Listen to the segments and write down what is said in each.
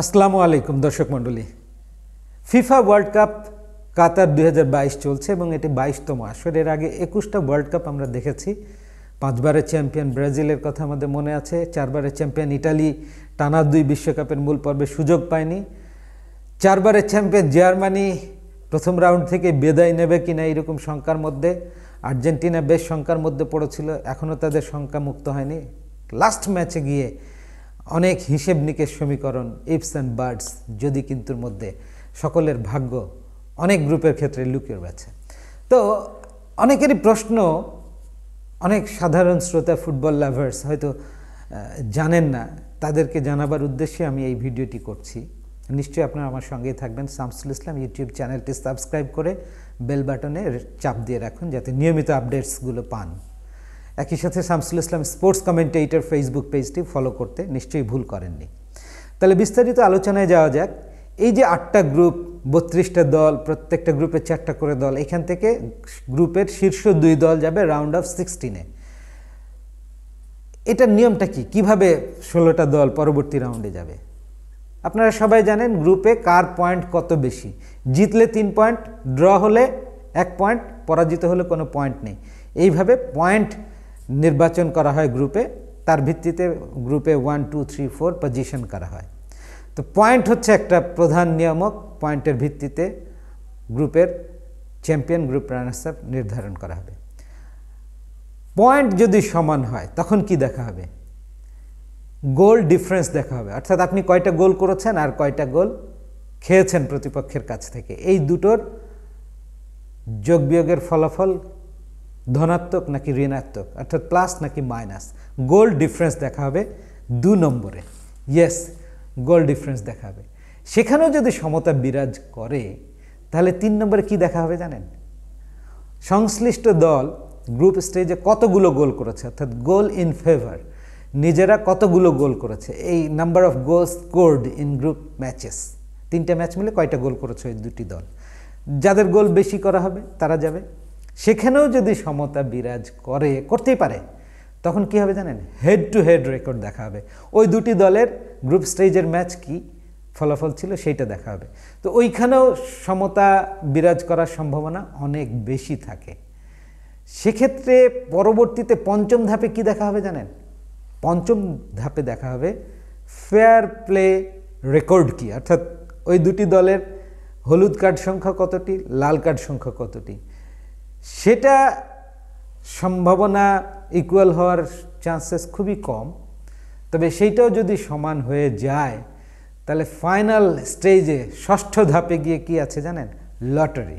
আসসালামু আলাইকুম দর্শক মণ্ডলী ফিফা ওয়ার্ল্ড কাপ কাতার দুই চলছে এবং এটি বাইশতম আসর এর আগে একুশটা ওয়ার্ল্ড কাপ আমরা দেখেছি পাঁচবারের চ্যাম্পিয়ন ব্রাজিলের কথা আমাদের মনে আছে চারবারের চ্যাম্পিয়ন ইটালি টানা দুই বিশ্বকাপের মূল পর্বে সুযোগ পায়নি চারবারের চ্যাম্পিয়ন জার্মানি প্রথম রাউন্ড থেকে বেদায় নেবে কিনা এরকম শঙ্কার মধ্যে আর্জেন্টিনা বেশ শঙ্কার মধ্যে পড়েছিল এখনও তাদের শঙ্কা মুক্ত হয়নি লাস্ট ম্যাচে গিয়ে অনেক হিসেব নিকেশ সমীকরণ ইপস অ্যান্ড বার্ডস যদি কিন্তুর মধ্যে সকলের ভাগ্য অনেক গ্রুপের ক্ষেত্রে লুকিয়ে রয়েছে তো অনেকেরই প্রশ্ন অনেক সাধারণ শ্রোতা ফুটবল লাভার্স হয়তো জানেন না তাদেরকে জানাবার উদ্দেশ্যে আমি এই ভিডিওটি করছি নিশ্চয়ই আপনারা আমার সঙ্গেই থাকবেন শামসুল ইসলাম ইউটিউব চ্যানেলটি সাবস্ক্রাইব করে বেল বাটনে চাপ দিয়ে রাখুন যাতে নিয়মিত আপডেটসগুলো পান একই সাথে Shamsul Islam sports commentator Facebook পেজটি ফলো করতে নিশ্চয়ই ভুল করেননি তাহলে বিস্তারিত আলোচনায় যাওয়া যাক এই যে আটটা গ্রুপ বত্রিশটা দল প্রত্যেকটা গ্রুপে চারটা করে দল এখান থেকে গ্রুপের শীর্ষ দুই দল যাবে রাউন্ড অফ সিক্সটিনে এটার নিয়মটা কি কিভাবে ষোলোটা দল পরবর্তী রাউন্ডে যাবে আপনারা সবাই জানেন গ্রুপে কার পয়েন্ট কত বেশি জিতলে তিন পয়েন্ট ড্র হলে এক পয়েন্ট পরাজিত হলে কোনো পয়েন্ট নেই এইভাবে পয়েন্ট নির্বাচন করা হয় গ্রুপে তার ভিত্তিতে গ্রুপে one two three four position করা হয় তো পয়েন্ট হচ্ছে একটা প্রধান নিয়ামক পয়েন্টের ভিত্তিতে গ্রুপের চ্যাম্পিয়ন গ্রুপ রানার্স নির্ধারণ করা হবে পয়েন্ট যদি সমান হয় তখন কি দেখা হবে গোল ডিফারেন্স দেখা হবে অর্থাৎ আপনি কয়টা গোল করেছেন আর কয়টা গোল খেয়েছেন প্রতিপক্ষের কাছ থেকে এই দুটোর যোগ বিয়োগের ফলাফল ধনাত্মক নাকি ঋণাত্মক অর্থাৎ প্লাস নাকি মাইনাস গোল ডিফারেন্স দেখা হবে দু নম্বরে ইয়েস গোল ডিফারেন্স দেখা হবে সেখানেও যদি সমতা বিরাজ করে তাহলে তিন নম্বরে কি দেখা হবে জানেন সংশ্লিষ্ট দল গ্রুপ স্টেজে কতগুলো গোল করেছে অর্থাৎ গোল ইন ফেভার নিজেরা কতগুলো গোল করেছে এই number of goal scored in group matches তিনটা ম্যাচ মিলে কয়টা গোল করেছে ওই দুটি দল যাদের গোল বেশি করা হবে তারা যাবে সেখানেও যদি সমতা বিরাজ করে করতেই পারে তখন কি হবে জানেন হেড টু হেড রেকর্ড দেখা হবে ওই দুটি দলের গ্রুপ স্টেজের ম্যাচ কি ফলাফল ছিল সেইটা দেখা হবে তো ওইখানেও সমতা বিরাজ করার সম্ভাবনা অনেক বেশি থাকে সেক্ষেত্রে পরবর্তীতে পঞ্চম ধাপে কি দেখা হবে জানেন পঞ্চম ধাপে দেখা হবে ফেয়ার প্লে রেকর্ড কি অর্থাৎ ওই দুটি দলের হলুদ কার্ড সংখ্যা কতটি লাল কার্ড সংখ্যা কতটি সেটা সম্ভাবনা ইকুয়াল হওয়ার চান্সেস খুবই কম তবে সেইটাও যদি সমান হয়ে যায় তাহলে ফাইনাল স্টেজে ষষ্ঠ ধাপে গিয়ে কি আছে জানেন লটারি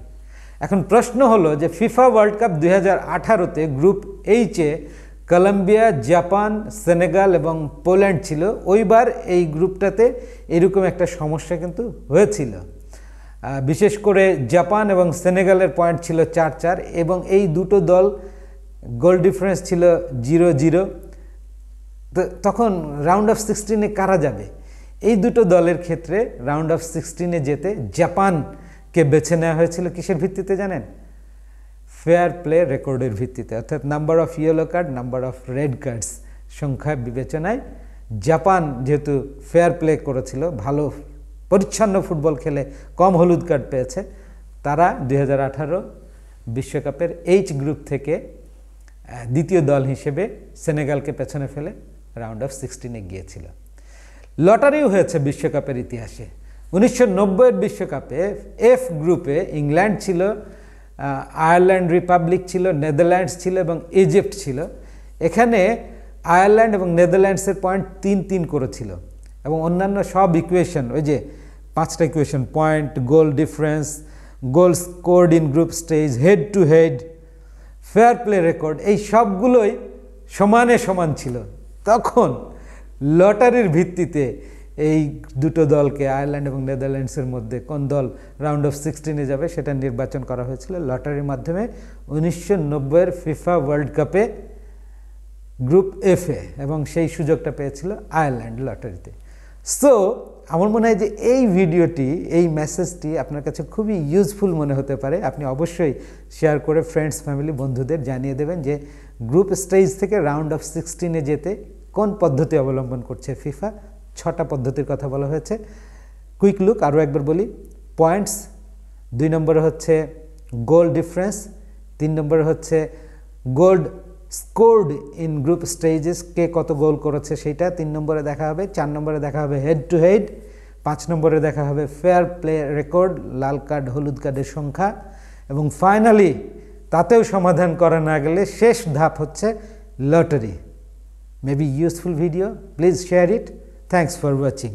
এখন প্রশ্ন হলো যে ফিফা ওয়ার্ল্ড কাপ দুই হাজার আঠারোতে গ্রুপ এইচে কলম্বিয়া জাপান সেনেগাল এবং পোল্যান্ড ছিল ওইবার এই গ্রুপটাতে এরকম একটা সমস্যা কিন্তু হয়েছিল বিশেষ করে জাপান এবং সেনেগালের পয়েন্ট ছিল চার চার এবং এই দুটো দল গোল ডিফারেন্স ছিল জিরো জিরো তো তখন রাউন্ড অফ সিক্সটিনে কারা যাবে এই দুটো দলের ক্ষেত্রে রাউন্ড অফ সিক্সটিনে যেতে জাপানকে বেছে নেওয়া হয়েছিল কিসের ভিত্তিতে জানেন ফেয়ার প্লে রেকর্ডের ভিত্তিতে অর্থাৎ number of yellow card number of red cards সংখ্যা বিবেচনায় জাপান যেহেতু ফেয়ার প্লে করেছিল ভালো পরিচ্ছন্ন ফুটবল খেলে কম হলুদ কার্ড পেয়েছে তারা দুই বিশ্বকাপের এইচ গ্রুপ থেকে দ্বিতীয় দল হিসেবে সেনেগালকে পেছনে ফেলে রাউন্ড অফ সিক্সটিনে গিয়েছিল লটারিও হয়েছে বিশ্বকাপের ইতিহাসে উনিশশো নব্বইয়ের বিশ্বকাপে এফ গ্রুপে ইংল্যান্ড ছিল আয়ারল্যান্ড রিপাবলিক ছিল নেদারল্যান্ডস ছিল এবং ইজিপ্ট ছিল এখানে আয়ারল্যান্ড এবং নেদারল্যান্ডসের পয়েন্ট তিন তিন করেছিল এবং অন্যান্য সব ইকুয়েশন ওই যে পাঁচটা equation point goal difference goal scored in group stage head to head fair play record এই সবগুলোই সমানে সমান ছিল তখন লটারির ভিত্তিতে এই দুটো দলকে আয়ারল্যান্ড এবং নেদারল্যান্ডসের মধ্যে কোন দল রাউন্ড অফ সিক্সটিনে যাবে সেটা নির্বাচন করা হয়েছিল লটারির মাধ্যমে উনিশশো নব্বইয়ের ফিফা ওয়ার্ল্ড কাপে গ্রুপ এফে এবং সেই সুযোগটা পেয়েছিল আয়ারল্যান্ড লটারিতে সো আমার মনে হয় যে এই ভিডিওটি এই মেসেজটি আপনার কাছে খুবই ইউজফুল মনে হতে পারে আপনি অবশ্যই শেয়ার করে ফ্রেন্ডস ফ্যামিলি বন্ধুদের জানিয়ে দেবেন যে গ্রুপ স্টেজ থেকে রাউন্ড অফ সিক্সটিনে যেতে কোন পদ্ধতি অবলম্বন করছে ফিফা ছটা পদ্ধতির কথা বলা হয়েছে কুইক লুক আরও একবার বলি পয়েন্টস দুই নম্বরে হচ্ছে গোল ডিফারেন্স তিন নম্বরে হচ্ছে goals scored in group stages কে কত গোল করেছে সেটা তিন নম্বরে দেখা হবে চার নম্বরে দেখা হবে হেড টু হেড পাঁচ নম্বরে দেখা হবে ফেয়ার প্লে রেকর্ড লাল কার্ড হলুদ কার্ডের সংখ্যা এবং ফাইনালি তাতেও সমাধান করা না গেলে শেষ ধাপ হচ্ছে lottery maybe useful video please share it thanks for watching